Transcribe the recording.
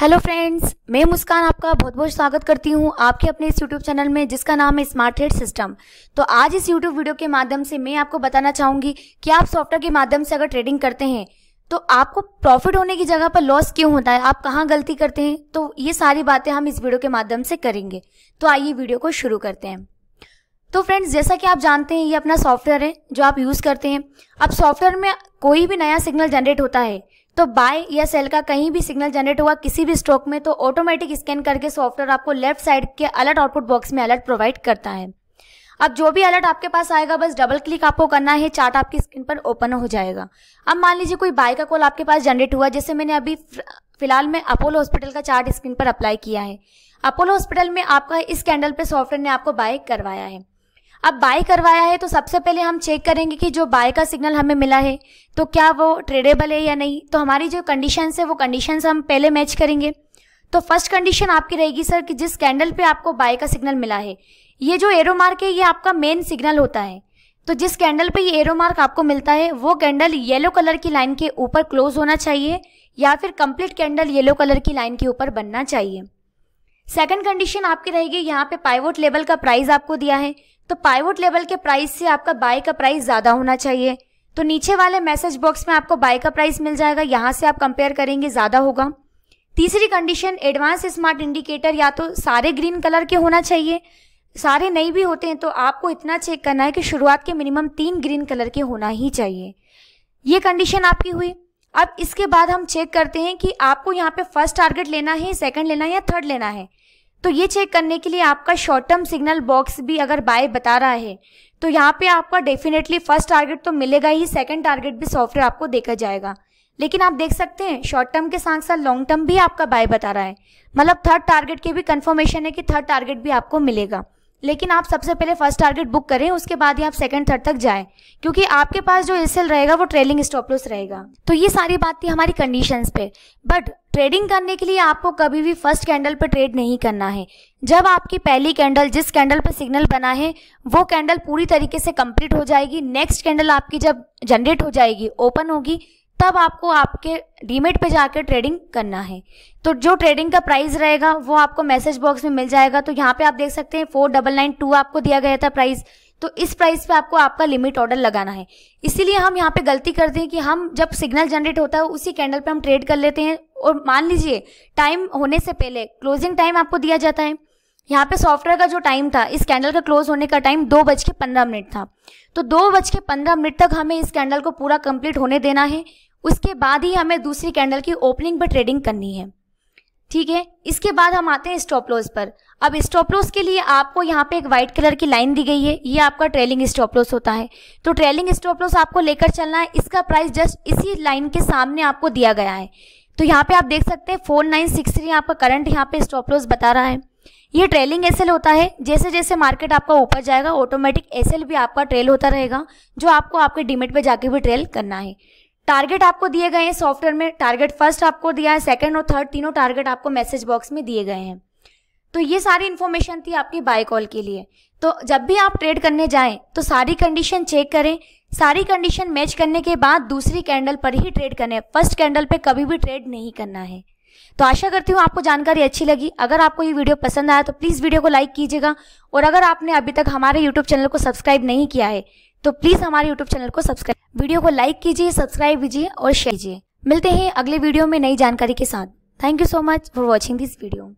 hello friends मैं मुस्कान आपका बहुत बहुत स्वागत करती हूँ आपके अपने इस यूट्यूब चैनल में जिसका नाम है स्मार्ट हेड सिस्टम तो आज इस यूट्यूब वीडियो के माध्यम से मैं आपको बताना चाहूँगी कि आप सॉफ्टवेयर के माध्यम से अगर ट्रेडिंग करते हैं तो आपको प्रॉफिट होने की जगह पर लॉस क्यों होता है आप कहाँ गलती करते हैं तो ये सारी बातें हम इस वीडियो के माध्यम से करेंगे तो आइए वीडियो को शुरू करते हैं तो फ्रेंड्स जैसा कि आप जानते हैं ये अपना सॉफ्टवेयर है जो आप यूज़ करते हैं अब सॉफ्टवेयर में कोई भी नया सिग्नल जनरेट होता है तो बाय या सेल का कहीं भी सिग्नल जनरेट हुआ किसी भी स्टॉक में तो ऑटोमेटिक स्कैन करके सॉफ्टवेयर आपको लेफ्ट साइड के अलर्ट आउटपुट बॉक्स में अलर्ट प्रोवाइड करता है अब जो भी अलर्ट आपके पास आएगा बस डबल क्लिक आपको करना है चार्ट आपकी स्क्रीन पर ओपन हो जाएगा अब मान लीजिए कोई बाय का कॉल आपके पास जनरेट हुआ जैसे मैंने अभी फिलहाल में अपोलो हॉस्पिटल का चार्ट स्क्रीन पर अप्लाई किया है अपोलो हॉस्पिटल में आपका इस कैंडल पर सॉफ्टवेयर ने आपको बाय करवाया है अब बाय करवाया है तो सबसे पहले हम चेक करेंगे कि जो बाय का सिग्नल हमें मिला है तो क्या वो ट्रेडेबल है या नहीं तो हमारी जो कंडीशन है वो कंडीशन हम पहले मैच करेंगे तो फर्स्ट कंडीशन आपकी रहेगी सर कि जिस कैंडल पे आपको बाय का सिग्नल मिला है ये जो एरो मार्क है ये आपका मेन सिग्नल होता है तो जिस कैंडल पे ये एरो मार्क आपको मिलता है वो कैंडल येलो कलर की लाइन के ऊपर क्लोज होना चाहिए या फिर कंप्लीट कैंडल येलो कलर की लाइन के ऊपर बनना चाहिए सेकंड कंडीशन आपकी रहेगी यहाँ पे पाइवोट लेवल का प्राइस आपको दिया है तो पाइवोट लेवल के प्राइस से आपका बाय का प्राइस ज़्यादा होना चाहिए तो नीचे वाले मैसेज बॉक्स में आपको बाय का प्राइस मिल जाएगा यहाँ से आप कंपेयर करेंगे ज़्यादा होगा तीसरी कंडीशन एडवांस स्मार्ट इंडिकेटर या तो सारे ग्रीन कलर के होना चाहिए सारे नहीं भी होते हैं तो आपको इतना चेक करना है कि शुरुआत के मिनिमम तीन ग्रीन कलर के होना ही चाहिए ये कंडीशन आपकी हुई अब इसके बाद हम चेक करते हैं कि आपको यहाँ पे फर्स्ट टारगेट लेना है सेकंड लेना है या थर्ड लेना है तो ये चेक करने के लिए आपका शॉर्ट टर्म सिग्नल बॉक्स भी अगर बाय बता रहा है तो यहाँ पे आपका डेफिनेटली फर्स्ट टारगेट तो मिलेगा ही सेकंड टारगेट भी सॉफ्टवेयर आपको देखा जाएगा लेकिन आप देख सकते हैं शॉर्ट टर्म के साथ साथ लॉन्ग टर्म भी आपका बाय बता रहा है मतलब थर्ड टारगेट के भी कंफर्मेशन है कि थर्ड टारगेट भी आपको मिलेगा लेकिन आप सबसे पहले फर्स्ट टारगेट बुक करें उसके बाद ही आप सेकंड थर्ड तक जाएं क्योंकि आपके पास जो एस रहेगा वो ट्रेलिंग स्टॉप लॉस रहेगा तो ये सारी बात थी हमारी कंडीशंस पे बट ट्रेडिंग करने के लिए आपको कभी भी फर्स्ट कैंडल पे ट्रेड नहीं करना है जब आपकी पहली कैंडल जिस कैंडल पे सिग्नल बना है वो कैंडल पूरी तरीके से कंप्लीट हो जाएगी नेक्स्ट कैंडल आपकी जब जनरेट हो जाएगी ओपन होगी तब आपको आपके डीमेट पे जाकर ट्रेडिंग करना है तो जो ट्रेडिंग का प्राइस रहेगा वो आपको मैसेज बॉक्स में मिल जाएगा तो यहाँ पे आप देख सकते हैं फोर डबल नाइन टू आपको दिया गया था प्राइस तो इस प्राइस पे आपको आपका लिमिट ऑर्डर लगाना है इसीलिए हम यहाँ पे गलती करते हैं कि हम जब सिग्नल जनरेट होता है उसी कैंडल पर हम ट्रेड कर लेते हैं और मान लीजिए टाइम होने से पहले क्लोजिंग टाइम आपको दिया जाता है यहाँ पे सॉफ्टवेयर का जो टाइम था इस कैंडल का क्लोज होने का टाइम दो बज के पंद्रह मिनट था तो दो बज के पंद्रह मिनट तक हमें इस कैंडल को पूरा कंप्लीट होने देना है उसके बाद ही हमें दूसरी कैंडल की ओपनिंग पर ट्रेडिंग करनी है ठीक है इसके बाद हम आते हैं स्टॉप लॉस पर अब स्टॉप लॉस के लिए आपको यहाँ पे एक व्हाइट कलर की लाइन दी गई है ये आपका ट्रेलिंग स्टॉप लॉस होता है तो ट्रेलिंग स्टॉप लॉस आपको लेकर चलना है इसका प्राइस जस्ट इसी लाइन के सामने आपको दिया गया है तो यहाँ पे आप देख सकते हैं फोर नाइन सिक्स थ्री आपका करंट यहाँ पे स्टॉप लॉस बता रहा है ये ट्रेलिंग एसएल होता है जैसे जैसे मार्केट आपका ऊपर जाएगा ऑटोमेटिक एसएल भी आपका ट्रेल होता रहेगा जो आपको आपके डिमेट पे जाके भी ट्रेल करना है टारगेट आपको दिए गए हैं सॉफ्टवेयर में टारगेट फर्स्ट आपको दिया है सेकंड और थर्ड तीनों टारगेट आपको मैसेज बॉक्स में दिए गए हैं तो ये सारी इन्फॉर्मेशन थी आपकी बाय कॉल के लिए तो जब भी आप ट्रेड करने जाएं तो सारी कंडीशन चेक करें सारी कंडीशन मैच करने के बाद दूसरी कैंडल पर ही ट्रेड करने फर्स्ट कैंडल पे कभी भी ट्रेड नहीं करना है तो आशा करती हूँ आपको जानकारी अच्छी लगी अगर आपको ये वीडियो पसंद आया तो प्लीज़ वीडियो को लाइक कीजिएगा और अगर आपने अभी तक हमारे यूट्यूब चैनल को सब्सक्राइब नहीं किया है तो प्लीज़ हमारे यूट्यूब चैनल को सब्सक्राइब वीडियो को लाइक कीजिए सब्सक्राइब कीजिए और शेयर कीजिए मिलते हैं अगले वीडियो में नई जानकारी के साथ thank you so much for watching this video